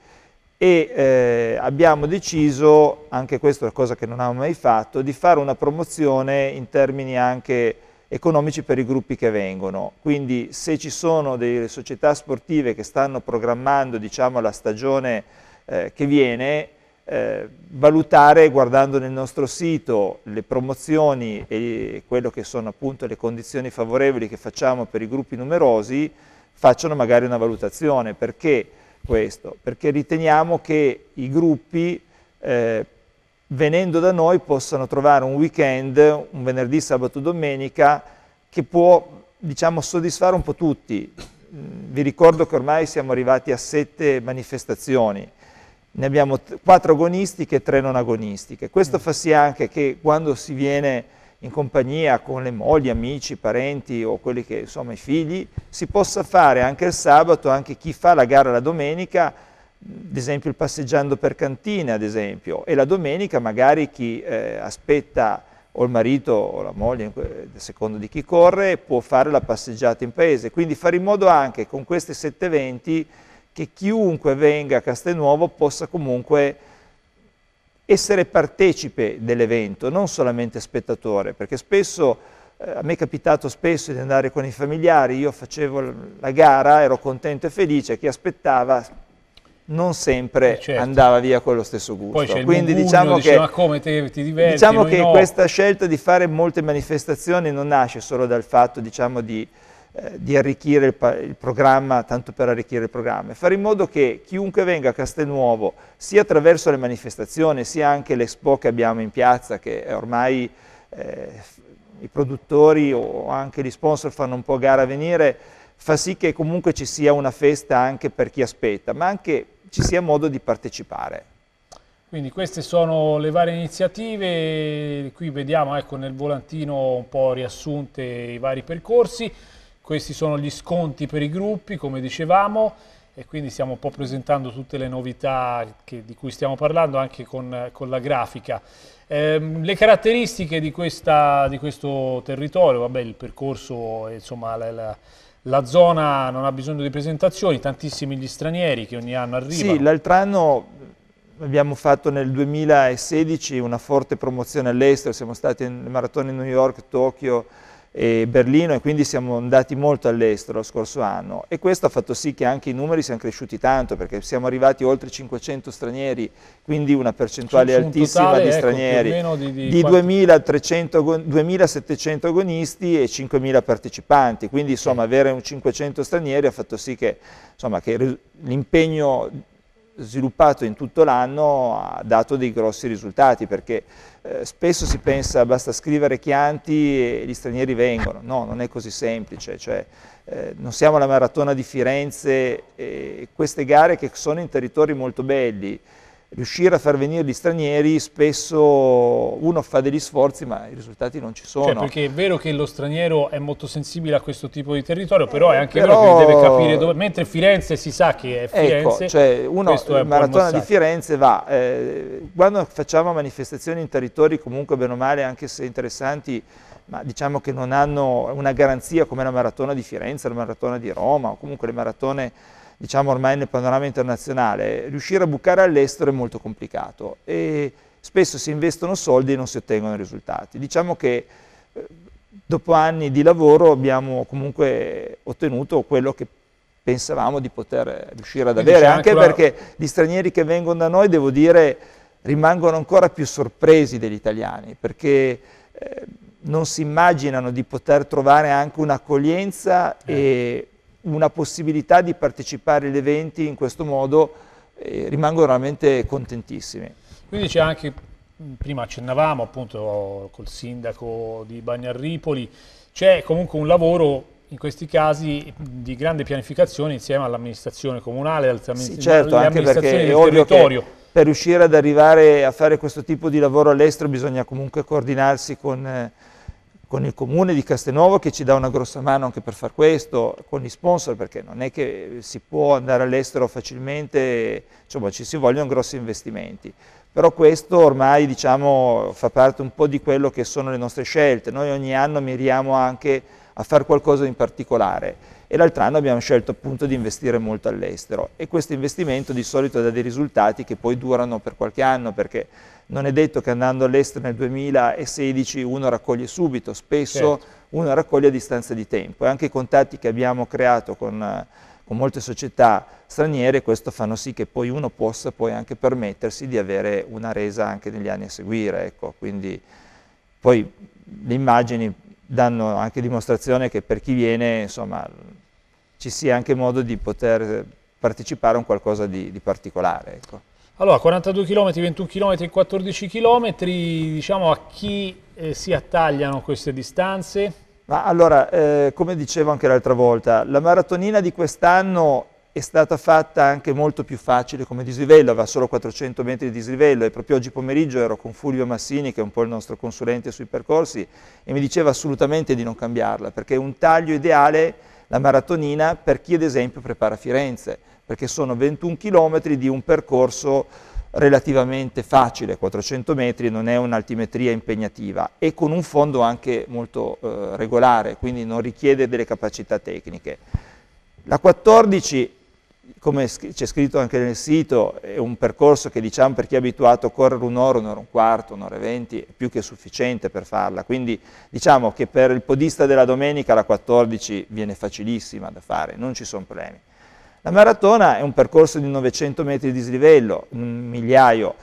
e eh, abbiamo deciso, anche questa è una cosa che non abbiamo mai fatto, di fare una promozione in termini anche economici per i gruppi che vengono. Quindi se ci sono delle società sportive che stanno programmando diciamo, la stagione eh, che viene, eh, valutare guardando nel nostro sito le promozioni e quello che sono appunto le condizioni favorevoli che facciamo per i gruppi numerosi, facciano magari una valutazione. Perché questo? Perché riteniamo che i gruppi eh, venendo da noi possano trovare un weekend, un venerdì, sabato, domenica, che può diciamo, soddisfare un po' tutti. Mm, vi ricordo che ormai siamo arrivati a sette manifestazioni, ne abbiamo quattro agonistiche e tre non agonistiche. Questo mm. fa sì anche che quando si viene in compagnia con le mogli, amici, parenti o quelli che insomma i figli, si possa fare anche il sabato, anche chi fa la gara la domenica, ad esempio il passeggiando per cantina, ad esempio, e la domenica magari chi eh, aspetta o il marito o la moglie, a seconda di chi corre, può fare la passeggiata in paese. Quindi fare in modo anche con questi sette eventi che chiunque venga a Castelnuovo possa comunque essere partecipe dell'evento, non solamente spettatore, perché spesso, eh, a me è capitato spesso di andare con i familiari, io facevo la gara, ero contento e felice, chi aspettava non sempre eh, certo. andava via con lo stesso gusto. Poi Quindi diciamo dice, come te, diverti, diciamo che no. questa scelta di fare molte manifestazioni non nasce solo dal fatto diciamo, di, eh, di, arricchire il, il, programma, tanto per arricchire il programma, e fare in modo che chiunque venga a Castelnuovo, sia attraverso le manifestazioni, sia anche l'Expo che abbiamo in piazza, che ormai eh, i produttori o anche gli sponsor fanno un po' gara a venire, fa sì che comunque ci sia una festa anche per chi aspetta, ma anche ci sia modo di partecipare. Quindi queste sono le varie iniziative, qui vediamo ecco, nel volantino un po' riassunte i vari percorsi, questi sono gli sconti per i gruppi come dicevamo e quindi stiamo un po' presentando tutte le novità che, di cui stiamo parlando anche con, con la grafica. Eh, le caratteristiche di, questa, di questo territorio, vabbè, il percorso, insomma, la, la la zona non ha bisogno di presentazioni, tantissimi gli stranieri che ogni anno arrivano. Sì, l'altro anno abbiamo fatto nel 2016 una forte promozione all'estero, siamo stati nelle maratone New York, Tokyo, e Berlino e quindi siamo andati molto all'estero lo scorso anno e questo ha fatto sì che anche i numeri siano cresciuti tanto perché siamo arrivati oltre 500 stranieri, quindi una percentuale un altissima totale, di ecco, stranieri, ecco, di, di, di 2.700 agonisti e 5.000 partecipanti, quindi insomma avere un 500 stranieri ha fatto sì che, che l'impegno sviluppato in tutto l'anno ha dato dei grossi risultati perché eh, spesso si pensa basta scrivere Chianti e gli stranieri vengono, no, non è così semplice, cioè, eh, non siamo alla maratona di Firenze, queste gare che sono in territori molto belli, riuscire a far venire gli stranieri spesso uno fa degli sforzi ma i risultati non ci cioè, sono. Cioè, perché è vero che lo straniero è molto sensibile a questo tipo di territorio, però è eh, anche però... vero che deve capire dove... Mentre Firenze si sa che è ecco, Firenze, ecco, cioè uno, questo è un maratona di Firenze va, eh, quando facciamo manifestazioni in territori comunque bene o male, anche se interessanti, ma diciamo che non hanno una garanzia come la maratona di Firenze, la maratona di Roma o comunque le maratone diciamo ormai nel panorama internazionale, riuscire a bucare all'estero è molto complicato e spesso si investono soldi e non si ottengono risultati. Diciamo che eh, dopo anni di lavoro abbiamo comunque ottenuto quello che pensavamo di poter riuscire ad avere, anche ancora... perché gli stranieri che vengono da noi, devo dire, rimangono ancora più sorpresi degli italiani, perché eh, non si immaginano di poter trovare anche un'accoglienza eh. e una possibilità di partecipare agli eventi in questo modo eh, rimango veramente contentissimi. Quindi c'è anche, prima accennavamo appunto col sindaco di Bagnarripoli, c'è comunque un lavoro in questi casi di grande pianificazione insieme all'amministrazione comunale, alle sì, certo, amministrazioni del territorio. Per riuscire ad arrivare a fare questo tipo di lavoro all'estero bisogna comunque coordinarsi con... Eh, con il comune di Castelnuovo che ci dà una grossa mano anche per far questo, con gli sponsor perché non è che si può andare all'estero facilmente, insomma ci si vogliono grossi investimenti. Però questo ormai diciamo, fa parte un po' di quello che sono le nostre scelte, noi ogni anno miriamo anche a fare qualcosa in particolare e l'altro anno abbiamo scelto appunto di investire molto all'estero e questo investimento di solito dà dei risultati che poi durano per qualche anno perché non è detto che andando all'estero nel 2016 uno raccoglie subito, spesso certo. uno raccoglie a distanza di tempo e anche i contatti che abbiamo creato con, con molte società straniere questo fanno sì che poi uno possa poi anche permettersi di avere una resa anche negli anni a seguire, ecco. quindi poi le immagini danno anche dimostrazione che per chi viene insomma ci sia anche modo di poter partecipare a un qualcosa di, di particolare. Ecco. Allora, 42 km, 21 km, 14 km, diciamo a chi eh, si attagliano queste distanze? Ma allora, eh, come dicevo anche l'altra volta, la maratonina di quest'anno è stata fatta anche molto più facile come dislivello, aveva solo 400 metri di dislivello e proprio oggi pomeriggio ero con Fulvio Massini, che è un po' il nostro consulente sui percorsi, e mi diceva assolutamente di non cambiarla, perché un taglio ideale la maratonina per chi ad esempio prepara Firenze, perché sono 21 km di un percorso relativamente facile, 400 metri, non è un'altimetria impegnativa e con un fondo anche molto eh, regolare, quindi non richiede delle capacità tecniche. La 14 come c'è scritto anche nel sito, è un percorso che diciamo per chi è abituato a correre un'ora, un'ora e un quarto, un'ora e venti, è più che sufficiente per farla. Quindi diciamo che per il podista della domenica la 14 viene facilissima da fare, non ci sono problemi. La maratona è un percorso di 900 metri di dislivello, un migliaio.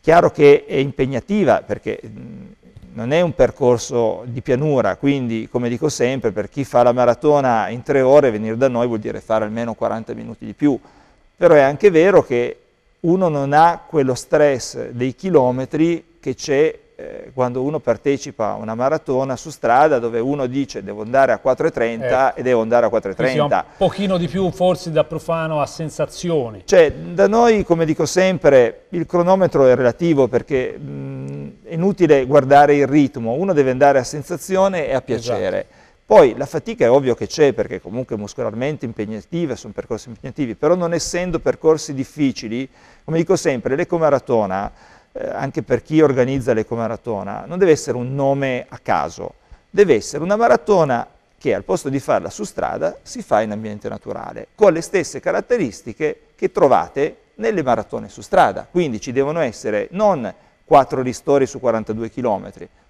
Chiaro che è impegnativa perché non è un percorso di pianura, quindi come dico sempre, per chi fa la maratona in tre ore venire da noi vuol dire fare almeno 40 minuti di più, però è anche vero che uno non ha quello stress dei chilometri che c'è eh, quando uno partecipa a una maratona su strada dove uno dice devo andare a 4.30 eh, ecco. e devo andare a 4.30. Un pochino di più forse da profano a sensazioni. Cioè da noi come dico sempre il cronometro è relativo perché mh, mm, è inutile guardare il ritmo, uno deve andare a sensazione e a esatto. piacere. Esatto. Poi la fatica è ovvio che c'è perché comunque muscolarmente impegnativa, sono percorsi impegnativi, però non essendo percorsi difficili, come dico sempre, l'ecomaratona eh, anche per chi organizza l'ecomaratona, non deve essere un nome a caso, deve essere una maratona che al posto di farla su strada si fa in ambiente naturale, con le stesse caratteristiche che trovate nelle maratone su strada. Quindi ci devono essere non 4 ristori su 42 km,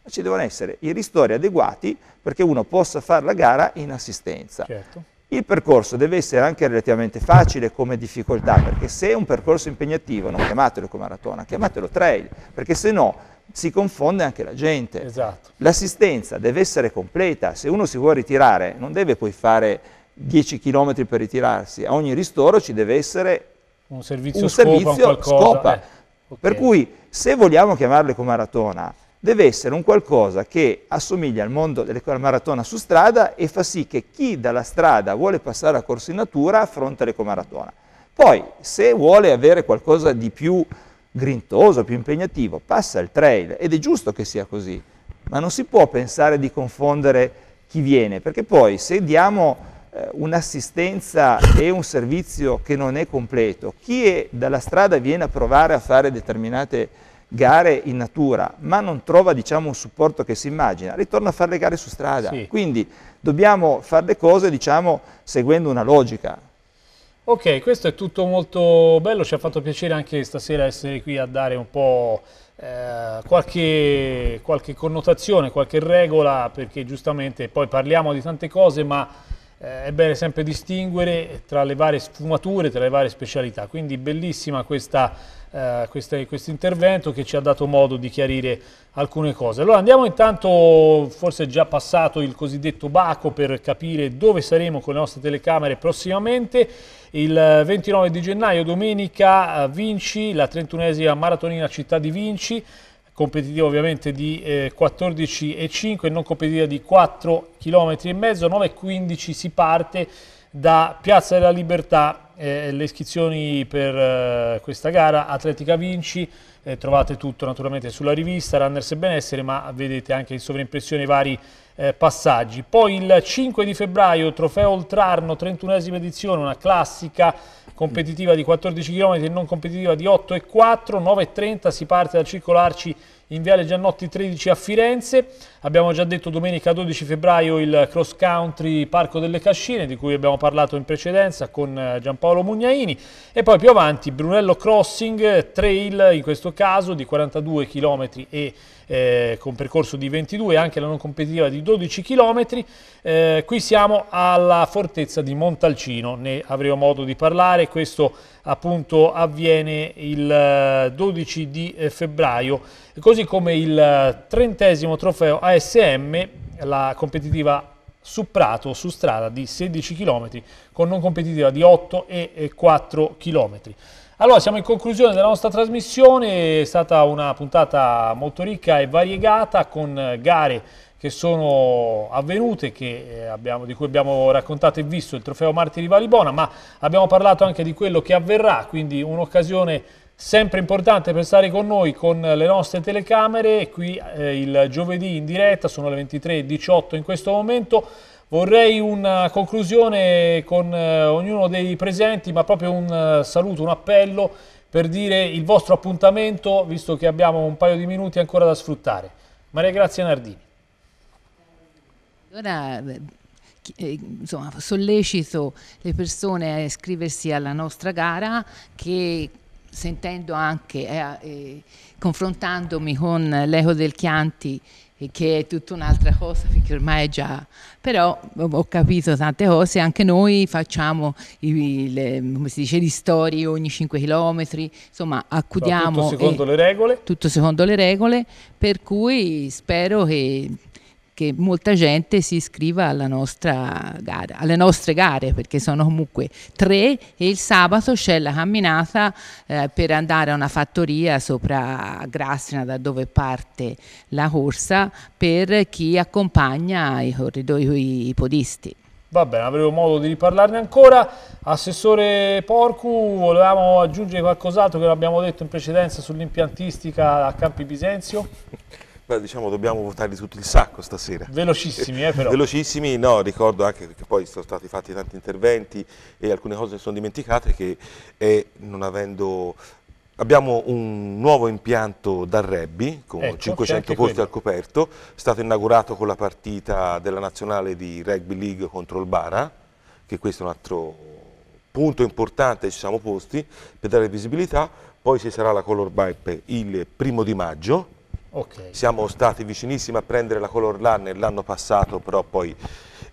ma ci devono essere i ristori adeguati perché uno possa fare la gara in assistenza. Certo. Il percorso deve essere anche relativamente facile come difficoltà, perché se è un percorso impegnativo, non chiamatelo come maratona, chiamatelo trail, perché se no si confonde anche la gente. Esatto. L'assistenza deve essere completa, se uno si vuole ritirare non deve poi fare 10 km per ritirarsi, a ogni ristoro ci deve essere un servizio un scopa, servizio un scopa. Eh, okay. per cui se vogliamo chiamarle come maratona, deve essere un qualcosa che assomiglia al mondo della maratona su strada e fa sì che chi dalla strada vuole passare a corsa in natura affronta l'ecomaratona. Poi, se vuole avere qualcosa di più grintoso, più impegnativo, passa il trail ed è giusto che sia così, ma non si può pensare di confondere chi viene, perché poi se diamo eh, un'assistenza e un servizio che non è completo, chi è, dalla strada viene a provare a fare determinate gare in natura, ma non trova diciamo, un supporto che si immagina, ritorna a fare le gare su strada. Sì. Quindi dobbiamo fare le cose diciamo, seguendo una logica. Ok, questo è tutto molto bello, ci ha fatto piacere anche stasera essere qui a dare un po' eh, qualche, qualche, connotazione, qualche regola, perché giustamente poi parliamo di tante cose, ma eh, è bene sempre distinguere tra le varie sfumature, tra le varie specialità. Quindi bellissima questa eh, questo quest intervento che ci ha dato modo di chiarire alcune cose. Allora andiamo intanto, forse è già passato il cosiddetto Baco per capire dove saremo con le nostre telecamere prossimamente. Il 29 di gennaio, domenica, eh, Vinci, la 31esima maratonina città di Vinci, competitiva ovviamente di eh, 14,5 e non competitiva di 4,5 km 9,15 si parte da Piazza della Libertà eh, le iscrizioni per eh, questa gara Atletica Vinci eh, trovate tutto naturalmente sulla rivista Runners e Benessere ma vedete anche in sovraimpressione i vari eh, passaggi poi il 5 di febbraio trofeo Oltrarno 31esima edizione una classica competitiva di 14 km e non competitiva di 8 e 4 9.30 si parte dal circolarci in Viale Giannotti 13 a Firenze Abbiamo già detto domenica 12 febbraio il cross country Parco delle Cascine di cui abbiamo parlato in precedenza con eh, Giampaolo Mugnaini e poi più avanti Brunello Crossing Trail in questo caso di 42 km e eh, con percorso di 22 anche la non competitiva di 12 km. Eh, qui siamo alla fortezza di Montalcino, ne avremo modo di parlare, questo appunto avviene il 12 eh, di eh, febbraio, così come il trentesimo trofeo ASM la competitiva su Prato, su strada di 16 km, con non competitiva di 8 e 4 km. Allora, siamo in conclusione della nostra trasmissione, è stata una puntata molto ricca e variegata con gare che sono avvenute, che eh, abbiamo, di cui abbiamo raccontato e visto il trofeo Martiri Valibona, ma abbiamo parlato anche di quello che avverrà, quindi un'occasione Sempre importante per stare con noi con le nostre telecamere, qui eh, il giovedì in diretta, sono le 23.18 in questo momento. Vorrei una conclusione con eh, ognuno dei presenti, ma proprio un uh, saluto, un appello per dire il vostro appuntamento, visto che abbiamo un paio di minuti ancora da sfruttare. Maria Grazia Nardini. Allora, eh, eh, insomma, sollecito le persone a iscriversi alla nostra gara che sentendo anche, eh, eh, confrontandomi con l'eco del Chianti, che è tutta un'altra cosa, perché ormai è già... Però ho capito tante cose, anche noi facciamo, i, le, come si dice, gli storie ogni 5 km, insomma accudiamo... Tutto secondo le regole. Tutto secondo le regole, per cui spero che che molta gente si iscriva alla nostra gara, alle nostre gare perché sono comunque tre e il sabato c'è la camminata eh, per andare a una fattoria sopra Grassina da dove parte la corsa per chi accompagna i corridoi, i podisti. Va bene, avremo modo di riparlarne ancora. Assessore Porcu, volevamo aggiungere qualcos'altro che abbiamo detto in precedenza sull'impiantistica a Campi Bisenzio? Beh, diciamo dobbiamo votarli tutto il sacco stasera. Velocissimi, eh, eh, però. Velocissimi, no, ricordo anche perché poi sono stati fatti tanti interventi e alcune cose sono dimenticate che è, eh, non avendo Abbiamo un nuovo impianto da rugby con ecco, 500 posti quello. al coperto, è stato inaugurato con la partita della nazionale di Rugby League contro il Bara, che questo è un altro punto importante, ci siamo posti per dare visibilità, poi ci sarà la Color Bipe il primo di maggio, Okay. Siamo stati vicinissimi a prendere la Color Runner l'anno passato, però poi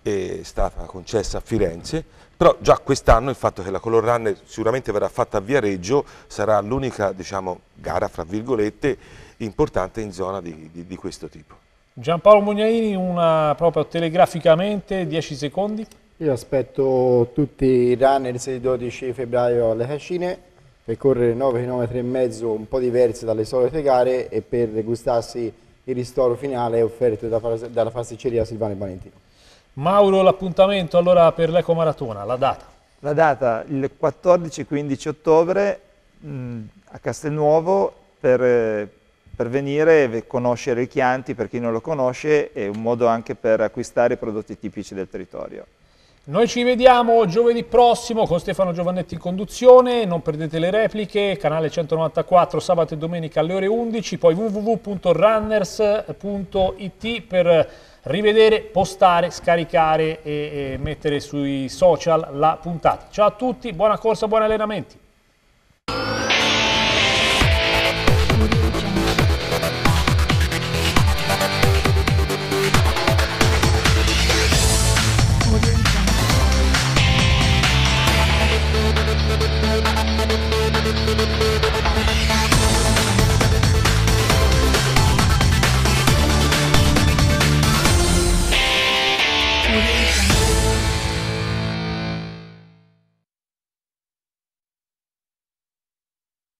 eh, è stata concessa a Firenze, però già quest'anno il fatto che la Color Runner sicuramente verrà fatta a Viareggio sarà l'unica diciamo, gara, fra virgolette, importante in zona di, di, di questo tipo. Giampaolo Mugnaini, una proprio telegraficamente, 10 secondi. Io aspetto tutti i runner il 12 febbraio alle cascine per correre 9 km e mezzo un po' diverse dalle solite gare e per gustarsi il ristoro finale offerto da, dalla pasticceria Silvano Valentino. Mauro, l'appuntamento allora per l'Ecomaratona, la data? La data il 14-15 ottobre mh, mm, a Castelnuovo per, eh, per venire e conoscere il Chianti, per chi non lo conosce, è un modo anche per acquistare i prodotti tipici del territorio. Noi ci vediamo giovedì prossimo con Stefano Giovannetti in conduzione, non perdete le repliche, canale 194 sabato e domenica alle ore 11, poi www.runners.it per rivedere, postare, scaricare e, e mettere sui social la puntata. Ciao a tutti, buona corsa, buoni allenamenti.